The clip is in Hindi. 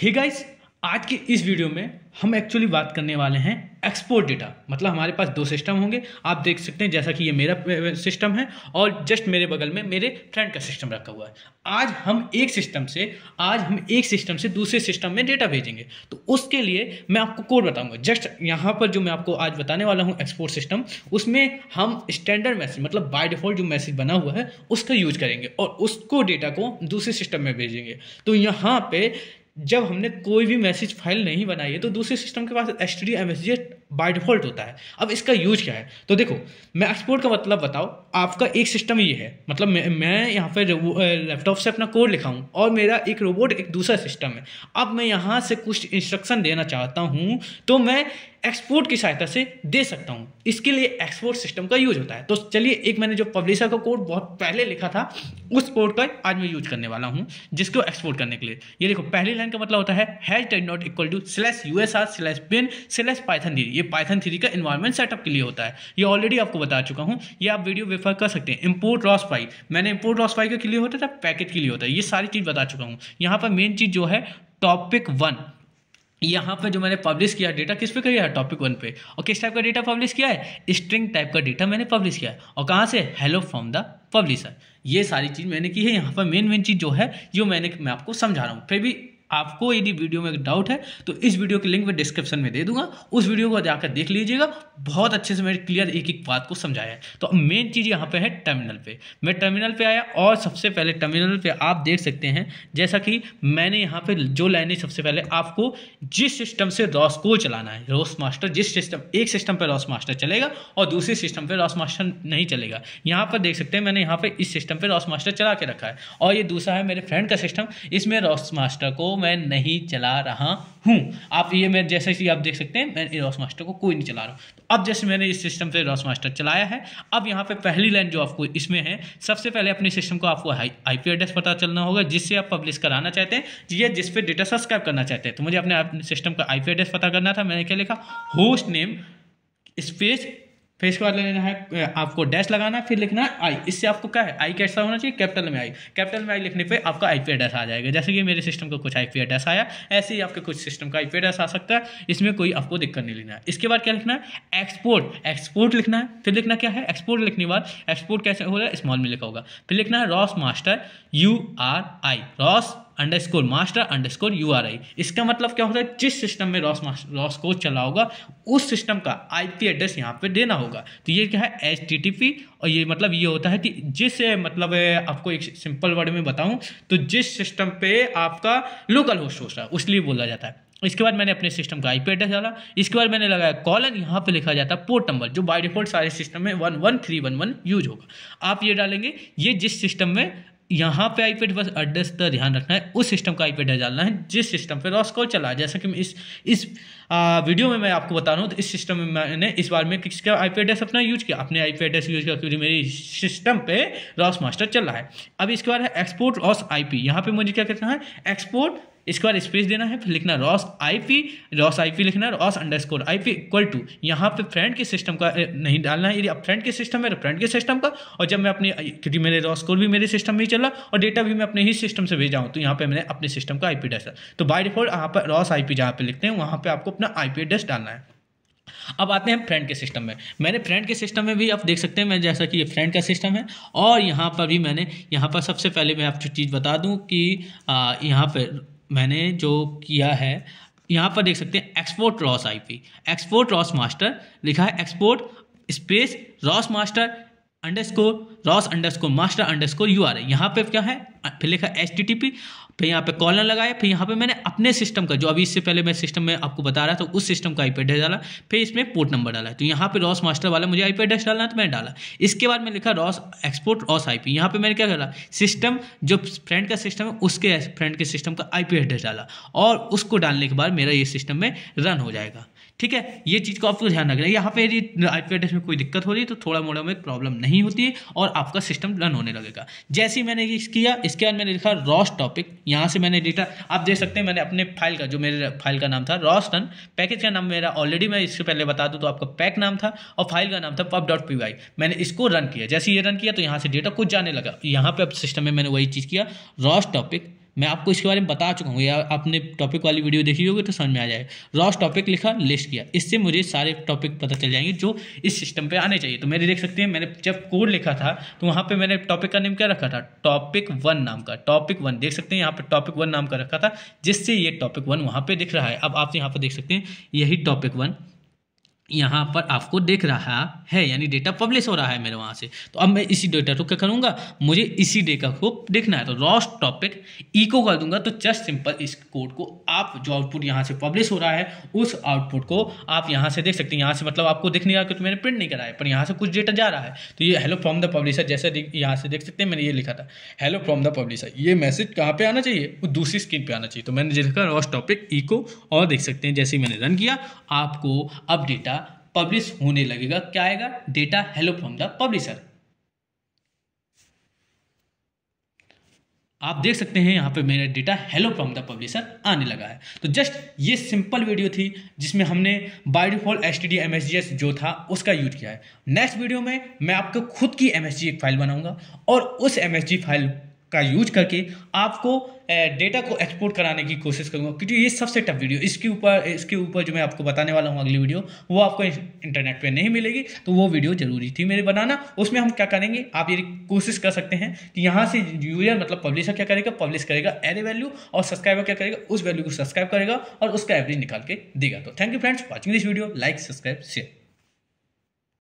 हे गाइस आज के इस वीडियो में हम एक्चुअली बात करने वाले हैं एक्सपोर्ट डेटा मतलब हमारे पास दो सिस्टम होंगे आप देख सकते हैं जैसा कि ये मेरा सिस्टम है और जस्ट मेरे बगल में मेरे फ्रेंड का सिस्टम रखा हुआ है आज हम एक सिस्टम से आज हम एक सिस्टम से दूसरे सिस्टम में डेटा भेजेंगे तो उसके लिए मैं आपको कोड बताऊंगा जस्ट यहाँ पर जो मैं आपको आज बताने वाला हूँ एक्सपोर्ट सिस्टम उसमें हम स्टैंडर्ड मैसेज मतलब बाय डिफॉल्ट जो मैसेज बना हुआ है उसका यूज करेंगे और उसको डेटा को दूसरे सिस्टम में भेजेंगे तो यहाँ पर जब हमने कोई भी मैसेज फाइल नहीं बनाई है तो दूसरे सिस्टम के पास S T D M S by default होता है अब इसका यूज क्या है तो देखो मैं एक्सपोर्ट का मतलब बताओ आपका एक सिस्टम ये है मतलब मैं मैं यहाँ पर लैपटॉप से अपना कोड लिखा और मेरा एक रोबोट एक दूसरा सिस्टम है अब मैं यहाँ से कुछ इंस्ट्रक्शन देना चाहता हूँ तो मैं एक्सपोर्ट की सहायता से दे सकता हूँ इसके लिए एक्सपोर्ट सिस्टम का यूज होता है तो चलिए एक मैंने जो पब्लिशर का कोड बहुत पहले लिखा था उस कोड का आज मैं यूज करने वाला हूँ जिसको एक्सपोर्ट करने के लिए ये देखो पहली लाइन का मतलब होता है हैज टेड not equal to slash U S R slash bin slash python D ये पाइथन थ्री का इन्वायरमेंट सेटअप के लिए होता है ये ऑलरेडी आपको बता चुका हूँ ये आप वीडियो रेफर कर सकते हैं इम्पोर्ट रॉस फाइल मैंने इम्पोर्ट रॉस फाइल के लिए होता था पैकेट तो के लिए होता है ये सारी चीज़ बता चुका हूँ यहाँ पर मेन चीज़ जो है टॉपिक वन यहाँ पर जो मैंने पब्लिश किया डेटा किस पे किया है टॉपिक वन पे और किस टाइप का डेटा पब्लिश किया है स्ट्रिंग टाइप का डेटा मैंने पब्लिश किया है और कहाँ से हेलो फ्रॉम द पब्लिशर ये सारी चीज़ मैंने की है यहाँ पर मेन मेन चीज़ जो है जो मैंने मैं आपको समझा रहा हूँ फिर भी आपको यदि वीडियो में डाउट है तो इस वीडियो की लिंक मैं डिस्क्रिप्शन में दे दूंगा उस वीडियो को जाकर देख लीजिएगा बहुत अच्छे से मैंने क्लियर एक एक बात को समझाया है तो मेन चीज़ यहाँ पे है टर्मिनल पे मैं टर्मिनल पे आया और सबसे पहले टर्मिनल पे आप देख सकते हैं जैसा कि मैंने यहाँ पे जो लाइनें सबसे पहले आपको जिस सिस्टम से रॉस को चलाना है रॉस मास्टर जिस सिस्टम एक सिस्टम पर रॉस मास्टर चलेगा और दूसरे सिस्टम पर रॉस मास्टर नहीं चलेगा यहाँ पर देख सकते हैं मैंने यहाँ पर इस सिस्टम पर रॉस मास्टर चला के रखा है और ये दूसरा है मेरे फ्रेंड का सिस्टम इसमें रॉस मास्टर को मैं नहीं चला रहा हूँ आप ये मैं जैसे कि आप देख सकते हैं मैं रॉस मास्टर को कोई नहीं चला रहा हूँ तो अब जैसे मैंने इस सिस्टम से रॉस मास्टर चलाया है अब यहाँ पे पहली लाइन जो आपको इसमें है सबसे पहले अपने सिस्टम को आपको आई पी एड्रेस पता चलना होगा जिससे आप पब्लिश कराना चाहते हैं या जिस पर डेटा सब्सक्राइब करना चाहते हैं तो मुझे अपने सिस्टम का आई पी एड्रेस पता करना था मैंने क्या लिखा होस्ट नेम स्पेस फिर इसके बाद लेना है आपको डैश लगाना फिर लिखना है आई इससे आपको क्या है आई कैसा होना चाहिए कैपिटल में आई कैपिटल में आई लिखने पे आपका आई पी एड्रेस आ जाएगा जैसे कि मेरे सिस्टम का कुछ आई पी एड्रेस आया ऐसे ही आपके कुछ सिस्टम का आई पी एड्रेस आ सकता है इसमें कोई आपको दिक्कत नहीं लेना है इसके बाद क्या लिखना है एक्सपोर्ट एक्सपोर्ट लिखना है फिर लिखना क्या है एक्सपोर्ट लिखने के बाद एक्सपोर्ट कैसे हो रहा है स्मॉल में लिखा होगा फिर लिखना है ROS master U R I ROS underscore master underscore U R I इसका मतलब क्या होता है जिस सिस्टम में रॉस रॉस कोड चला होगा उस सिस्टम का आई पी एड्रेस यहाँ पर देना होगा तो ये क्या है एच टी टी पी और ये मतलब ये होता है कि जिस मतलब आपको एक सिंपल वर्ड में बताऊँ तो जिस सिस्टम पे आपका लोकल होस्ट रहा है उसलिए बोला जाता है इसके बाद मैंने अपने सिस्टम का आईपी एड्रेस डाला इसके बाद मैंने लगाया कॉलन यहाँ पे लिखा जाता है पोर्ट नंबर जो बाय डिफॉल्ट सारे सिस्टम में one one three one one use होगा आप ये डालेंगे ये जिस सिस्टम में यहाँ पे आईपैड बस एड्रेस का तो ध्यान रखना है उस सिस्टम का आईपैड डालना है जिस सिस्टम पे कॉल चला जैसा कि इस इस आ, वीडियो में मैं आपको बता रहा हूँ तो इस सिस्टम में मैंने इस बार में किसका आईपी पी एड्रेस अपना यूज किया अपने आई पी एड्रेस यूज किया क्योंकि मेरी सिस्टम पे रॉस मास्टर चल रहा है अब इसके बाद है एक्सपोर्ट रॉस आई पी यहाँ पर मुझे क्या करना है एक्सपोर्ट इसके बाद स्पेस देना है फिर लिखना ROS I P ROS I P लिखना ROS underscore I P equal to यहाँ पे फ्रेंड के सिस्टम का नहीं डालना है यदि अब फ्रेंड के सिस्टम है तो फ्रेंड के सिस्टम का और जब मैं अपने क्योंकि मेरे रॉस स्कोर भी मेरे सिस्टम में ही चला और डेटा भी मैं अपने ही सिस्टम से भेजा हूँ तो यहाँ पर मैंने अपने सिस्टम का आई पी एड्रेस तो बाई डिफॉल्ट यहाँ पर रॉस आई पी जहाँ पर लिखते हैं वहाँ पर आपको अपना आई पी एड्रेस डालना है अब आते हैं फ्रेंड के सिस्टम में मैंने फ्रेंड के सिस्टम में भी आप देख सकते हैं मैं जैसा कि ये फ्रेंड का सिस्टम है और यहाँ पर भी मैंने यहाँ पर सबसे पहले मैं आपको चीज़ बता दूँ कि यहाँ पर मैंने जो किया है यहाँ पर देख सकते हैं export ROS IP export ROS master लिखा है export space ROS master underscore ROS underscore master underscore U R यहाँ पे क्या है फिर लिखा एच टी टी पी फिर यहाँ पे कॉलन लगाया फिर यहाँ पे मैंने अपने सिस्टम का जो अभी इससे पहले मैं सिस्टम में आपको बता रहा था उस सिस्टम का आईपी एड्रेस डाला फिर इसमें पोर्ट नंबर डाला तो यहाँ पे रॉस मास्टर वाला मुझे आईपी एड्रेस डालना तो मैंने डाला इसके बाद में लिखा ROS export ROS I P यहाँ पर मैंने क्या करा सिस्टम जो फ्रेंड का सिस्टम है उसके फ्रेंड के सिस्टम का आई पी एड्रेस डाला और उसको डालने के बाद मेरा ये सिस्टम में रन हो जाएगा ठीक है ये चीज़ को आपको ध्यान रखना है यहाँ पे यदि आईपी एड्रेस में कोई दिक्कत हो रही है तो थोड़ा मोड़ा में प्रॉब्लम नहीं होती है और आपका सिस्टम रन होने लगेगा जैसे ही मैंने किया इसके बाद मैंने लिखा रॉस टॉपिक यहाँ से मैंने डेटा आप देख सकते हैं मैंने अपने फाइल का जो मेरे फाइल का नाम था रॉस रन पैकेज का नाम मेरा ऑलरेडी मैं इससे पहले बता दूँ तो आपका पैक नाम था और फाइल का नाम था पब डॉट पी वाई मैंने इसको रन किया जैसे ये रन किया तो यहाँ से डेटा कुछ जाने लगा यहाँ पर सिस्टम में मैंने वही चीज़ किया रॉस टॉपिक मैं आपको इसके बारे में बता चुका हूँ या आपने टॉपिक वाली वीडियो देखी होगी तो समझ में आ जाएगा रॉस टॉपिक लिखा लिस्ट किया इससे मुझे सारे टॉपिक पता चल जाएंगे जो इस सिस्टम पे आने चाहिए तो मेरे देख सकते हैं मैंने जब कोड लिखा था तो वहाँ पे मैंने टॉपिक का नेम क्या रखा था टॉपिक वन नाम का टॉपिक वन देख सकते हैं यहाँ पर टॉपिक वन नाम का रखा था जिससे ये टॉपिक वन वहाँ पर दिख रहा है अब आप यहाँ पर देख सकते हैं यही टॉपिक वन यहाँ पर आपको देख रहा है यानी डेटा पब्लिश हो रहा है मेरे वहाँ से तो अब मैं इसी डेटा को क्या करूँगा मुझे इसी डेटा को देखना है तो लॉस्ट टॉपिक इको कर दूंगा तो जस्ट सिंपल इस कोड को आप जो आउटपुट यहाँ से पब्लिश हो रहा है उस आउटपुट को आप यहाँ से देख सकते हैं यहाँ से मतलब आपको देखने का क्योंकि तो मैंने प्रिंट नहीं कराया पर यहाँ से कुछ डेटा जा रहा है तो ये हेलो फ्रॉम द पब्लिशर जैसे यहाँ से देख सकते हैं मैंने ये लिखा था हेलो फ्रॉम द पब्लिशर ये मैसेज कहाँ पर आना चाहिए वो दूसरी स्क्रीन पर आना चाहिए तो मैंने देखा लॉस्ट टॉपिक इको और देख सकते हैं जैसे मैंने रन किया आपको अब डेटा पब्लिश होने लगेगा क्या आएगा data hello from the publisher आप देख सकते हैं यहाँ पे मेरा data hello from the publisher आने लगा है तो जस्ट ये सिंपल वीडियो थी जिसमें हमने by default S T D M S G S जो था उसका यूज किया है नेक्स्ट वीडियो में मैं आपको खुद की एम एस जी फाइल बनाऊंगा और उस एम एस जी फाइल का यूज करके आपको डेटा को एक्सपोर्ट कराने की कोशिश करूंगा क्योंकि ये सबसे टफ वीडियो इसके ऊपर इसके ऊपर जो मैं आपको बताने वाला हूँ अगली वीडियो वो आपको इंटरनेट पर नहीं मिलेगी तो वो वीडियो जरूरी थी मेरे बनाना उसमें हम क्या करेंगे आप ये कोशिश कर सकते हैं कि यहाँ से यूजर मतलब पब्लिशर क्या करेगा पब्लिश करेगा एरे वैल्यू और सब्सक्राइबर क्या करेगा उस वैल्यू को सब्सक्राइब करेगा और उसका एवरेज निकाल के देगा तो thank you friends watching this video like subscribe share